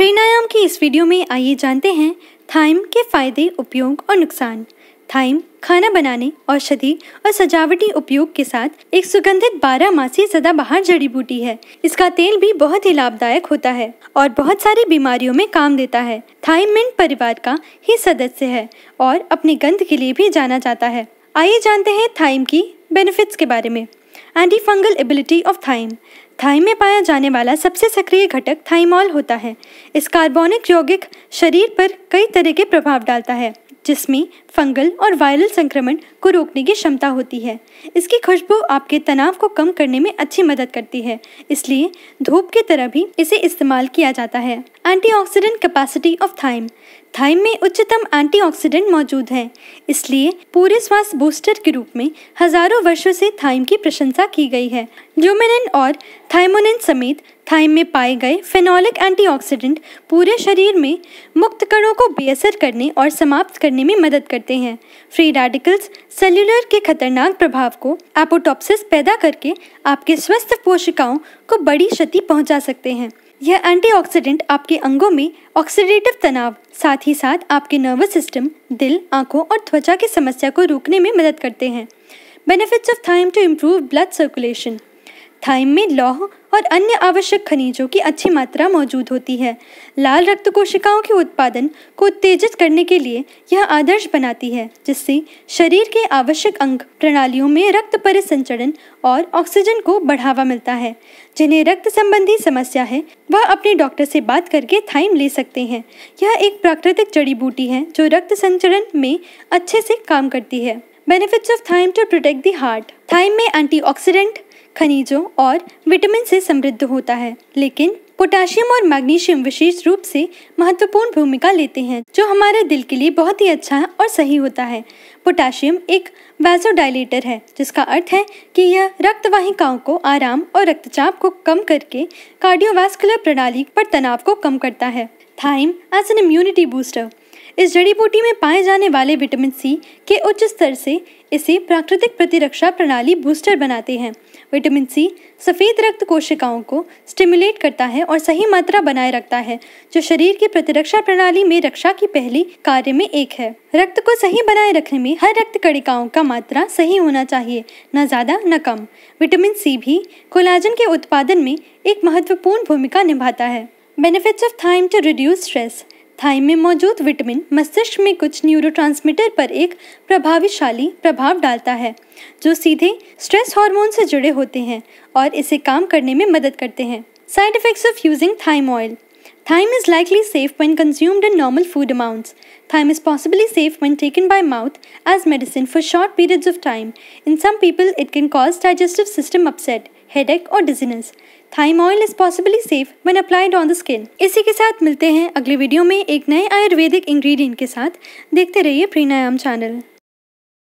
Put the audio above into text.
प्राणायाम की इस वीडियो में आइए जानते हैं थाइम के फायदे उपयोग और नुकसान थाइम खाना बनाने औषधि और सजावटी उपयोग के साथ एक सुगंधित बारह मासी सदाबहार जड़ी बूटी है इसका तेल भी बहुत ही लाभदायक होता है और बहुत सारी बीमारियों में काम देता है थाइम मिंट परिवार का ही सदस्य है और अपने गंध के लिए भी जाना जाता है आइए जानते हैं थाइम की बेनिफिट्स के बारे में antifungal ability of thyme thyme में पाया जाने वाला सबसे सक्रिय घटक थाइमॉल होता है इस कार्बोनिक यौगिक शरीर पर कई तरह के प्रभाव डालता है जिसमें फंगल और वायरल संक्रमण को रोकने की क्षमता होती है इसकी खुशबू आपके तनाव को कम करने में अच्छी मदद करती है इसलिए धूप की तरह भी इसे इस्तेमाल किया जाता है antioxidant capacity of thyme thyme में उच्चतम एंटीऑक्सीडेंट मौजूद है इसलिए पूरे स्वास्थ्य बूस्टर के रूप में हजारों वर्षों से थाइम की प्रशंसा की गई है ल्यूमिनिन और थाइमोनिन समेत थाइम में पाए गए फेनोलिक एंटीऑक्सीडेंट पूरे शरीर में मुक्त कणों को बेअसर करने और समाप्त करने में मदद करते हैं फ्री रेडिकल्स सेल्यूलर के खतरनाक प्रभाव को एपोटॉप्सिस पैदा करके आपके स्वस्थ पोषिकाओं को बड़ी क्षति पहुंचा सकते हैं यह एंटीऑक्सीडेंट आपके अंगों में ऑक्सीडेटिव तनाव साथ ही साथ आपके नर्वस सिस्टम दिल आंखों और त्वचा की समस्या को रोकने में मदद करते हैं benefits of thyme to improve blood circulation thyme में लौह और अन्य आवश्यक खनिजों की अच्छी मात्रा मौजूद होती है लाल रक्त कोशिकाओं के उत्पादन को उत्तेजित करने के लिए यह आदर्श बनाती है जिससे शरीर के आवश्यक अंग प्रणालियों में रक्त परिसंचरण और ऑक्सीजन को बढ़ावा मिलता है जिन्हें रक्त संबंधी समस्या है वह अपने डॉक्टर से बात करके थाइम ले सकते हैं यह एक प्राकृतिक जड़ी बूटी है जो रक्त संचरण में अच्छे से काम करती है benefits of thyme to protect the heart thyme में एंटीऑक्सीडेंट खनिजों और विटामिन से समृद्ध होता है लेकिन पोटेशियम और मैग्नीशियम विशेष रूप से महत्वपूर्ण भूमिका लेते हैं जो हमारे दिल के लिए बहुत ही अच्छा और सही होता है पोटेशियम एक वैसोडाइलेटर है जिसका अर्थ है कि यह रक्तवाहिकाओं को आराम और रक्तचाप को कम करके कार्डियोवास्कुलर प्रणाली पर तनाव को कम करता है thyme as an immunity booster इस जड़ी बूटी में पाए जाने वाले विटामिन सी के उच्च स्तर से इसे प्राकृतिक प्रतिरक्षा प्रणाली बूस्टर बनाते हैं विटामिन सी सफ़ेद रक्त कोशिकाओं को स्टिमुलेट करता है और सही मात्रा बनाए रखता है जो शरीर की प्रतिरक्षा प्रणाली में रक्षा की पहली कार्य में एक है रक्त को सही बनाए रखने में हर रक्त कणिकाओं का मात्रा सही होना चाहिए न ज़्यादा न कम विटामिन सी भी कोलाजन के उत्पादन में एक महत्वपूर्ण भूमिका निभाता है benefits of thyme to reduce stress thyme में मौजूद विटामिन मस्तिष्क में कुछ न्यूरोट्रांसमीटर पर एक प्रभावशाली प्रभाव डालता है जो सीधे स्ट्रेस हार्मोन से जुड़े होते हैं और इसे काम करने में मदद करते हैं side effects of using thyme oil Thyme is likely safe when consumed in normal food amounts. Thyme is possibly safe when taken by mouth as medicine for short periods of time. In some people, it can cause digestive system upset, headache or dizziness. Thyme oil is possibly safe when applied on the skin. इसी के साथ मिलते हैं अगले video में एक नए Ayurvedic ingredient के साथ देखते रहिए प्रीनायाम चैनल